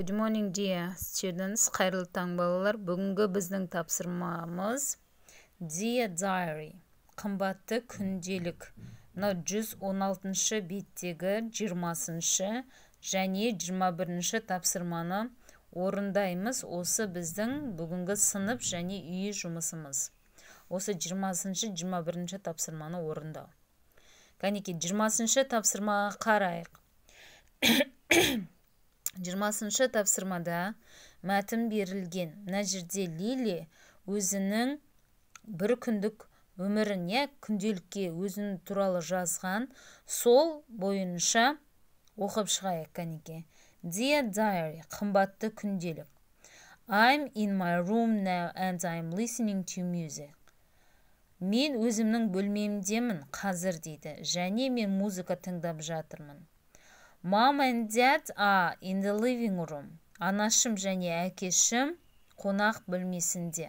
Good morning dear students. Қайырлы таң балалар. Бүгінгі біздің тапсырмамыз Dear Diary. Қымбатты күнделік. Мына 116-шы беттегі 20-шы және 21-ші тапсырманы орындаймыз. Осы біздің бүгінгі сынып және үй жұмысымыз. Осы 20-шы, 21-ші тапсырманы орындау. Кәнеке, 20-шы тапсырмаға қарайық жиырмасыншы тапсырмада мәтін берілген мына жерде лили өзінің бір күндік өмірін иә күнделікке өзінің туралы жазған сол бойынша оқып шығайық кәнеке dear diary қымбатты күнделік I'm in my room now and I'm listening to music мен өзімнің бөлмемдемін қазір дейді және мен музыка тыңдап жатырмын Mom and dad are in the living room. Анашым және әкешім қонақ бөлмесінде.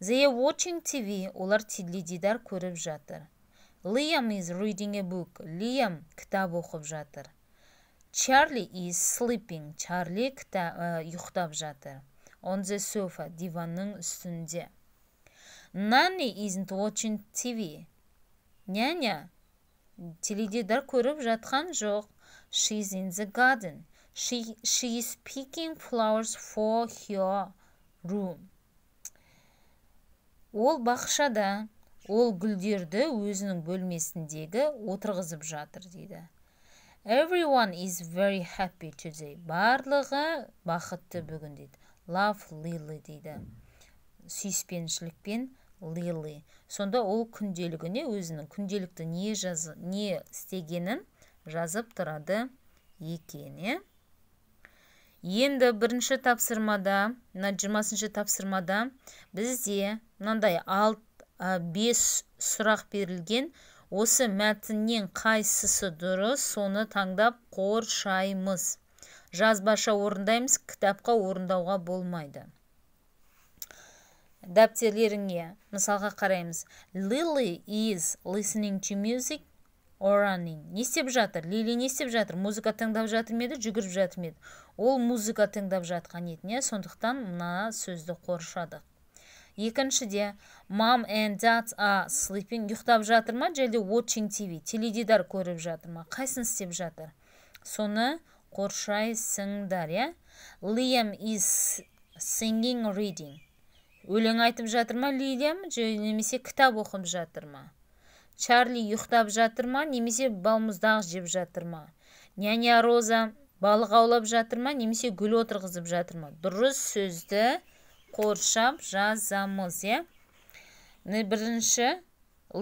They are watching TV. Олар теледидар көріп жатыр. Liam is reading a book. Liam кітап оқып жатыр. Charlie is sleeping. Charlie кітап э, ұйықтап жатыр. On the sofa, диванның үстінде. Nanny isn't watching TV. Няня теледидар көріп жатқан жоқ. She's in the garden. She, she is picking flowers for her room. Ол бақшада, ол гүлдерді өзінің бөлмесіндегі отырғызып жатыр дейді. Everyone is very happy today. Барлығы бақытты бүгін дейді. Love Lily дейді. Сүйіспеншілікпен Lily. Сонда ол күнделігіне өзінің күнделікті не, жазы, не істегенін жазып тұрады екен иә енді бірінші тапсырмада мына жиырмасыншы тапсырмада бізде мынандай алт бес сұрақ берілген осы мәтіннен қайсысы дұрыс соны таңдап қор қоршаймыз жазбаша орындаймыз кітапқа орындауға болмайды дәптерлеріңе мысалға қараймыз Lily is listening to music оранин не істеп жатыр лили не істеп жатыр музыка тыңдап жатыр ма еді жүгіріп жатыр ма ол музыка тыңдап жатқан еді не сондықтан мына сөзді қоршадық екіншіде мам and dad are sleeping ұйықтап жатыр ма жәлде watching tv теледидар көріп жатыр ма қайсын істеп жатыр соны қоршайсыңдар иә лиам is singing reading өлең айтып жатыр ма лилиям немесе кітап оқып жатыр ма чарли ұйықтап жатыр ма немесе балмұздақ жеп жатыр ма няня роза балық аулап жатыр ма немесе гүл отырғызып жатыр ма дұрыс сөзді қоршап жазамыз иә бірінші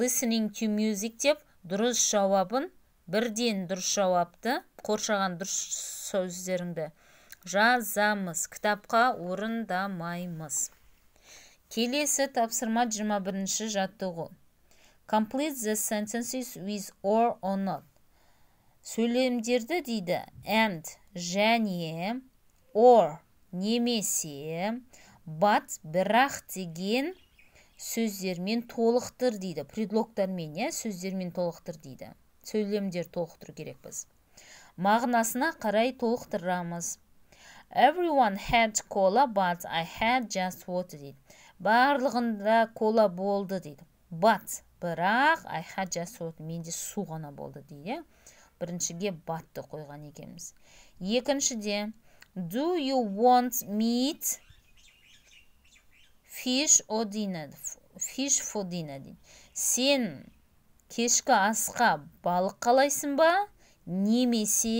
listening to music деп дұрыс жауабын бірден дұрыс жауапты қоршаған дұрыс сөздеріңді жазамыз кітапқа орындамаймыз келесі тапсырма 21 бірінші жаттығу Complete the sentences with or or not. Сөйлемдерді дейді and және or немесе but бірақ деген сөздермен толықтыр дейді предлогтармен иә сөздермен толықтыр дейді сөйлемдер толықтыру керекпіз мағынасына қарай толықтырамыз everyone had cola but I had just water дейді барлығында кола болды дейді but бірақ айхат жасуд менде су ғана болды дейді біріншіге батты қойған екенбіз екіншіде do you want meat fish or dinner fish for dinner дейді сен кешкі асқа балық қалайсың ба немесе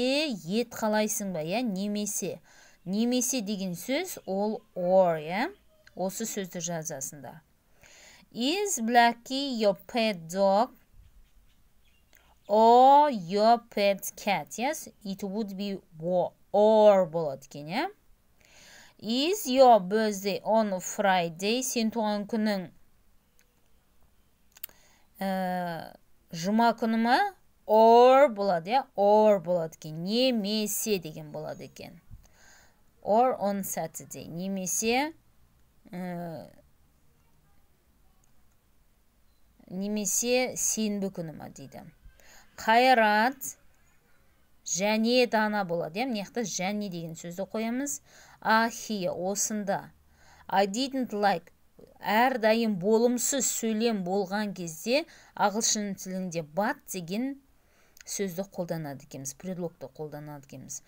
ет қалайсың ба иә немесе немесе деген сөз ол or иә осы сөзді жазасында. Is Blacky your pet dog? Or your pet cat? Yes, it would be or болады екен, иә? Is your birthday on Friday? Сен туған күнің ә, жұма күні ма? Or болады, иә? Or болады екен. Немесе деген болады екен. Or on Saturday. Немесе ә, uh, немесе сенбі күні ма дейді қайрат және дана болады иә мына жақта және деген сөзді қоямыз ахи осында i didn't like әрдайым болымсыз сөйлем болған кезде ағылшын тілінде бат деген сөзді қолданады екенбіз предлогты қолданады екенбіз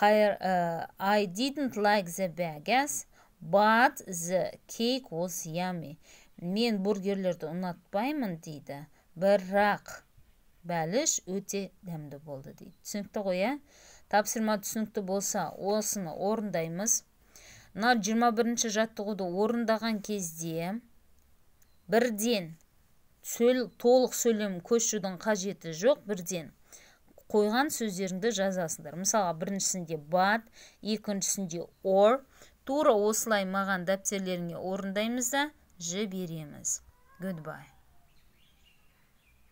э, I didn't like the bagas but the cake was yummy мен бургерлерді ұнатпаймын дейді бірақ бәліш өте дәмді болды дейді түсінікті ғой иә тапсырма түсінікті болса осыны орындаймыз мына 21 бірінші жаттығуды орындаған кезде бірден сөл, толық сөйлем көшудің қажеті жоқ бірден қойған сөздеріңді жазасыңдар мысалға біріншісінде бат екіншісінде «ор». тура осылай маған дәптерлеріңе орындаймыз да жібереміз гудбай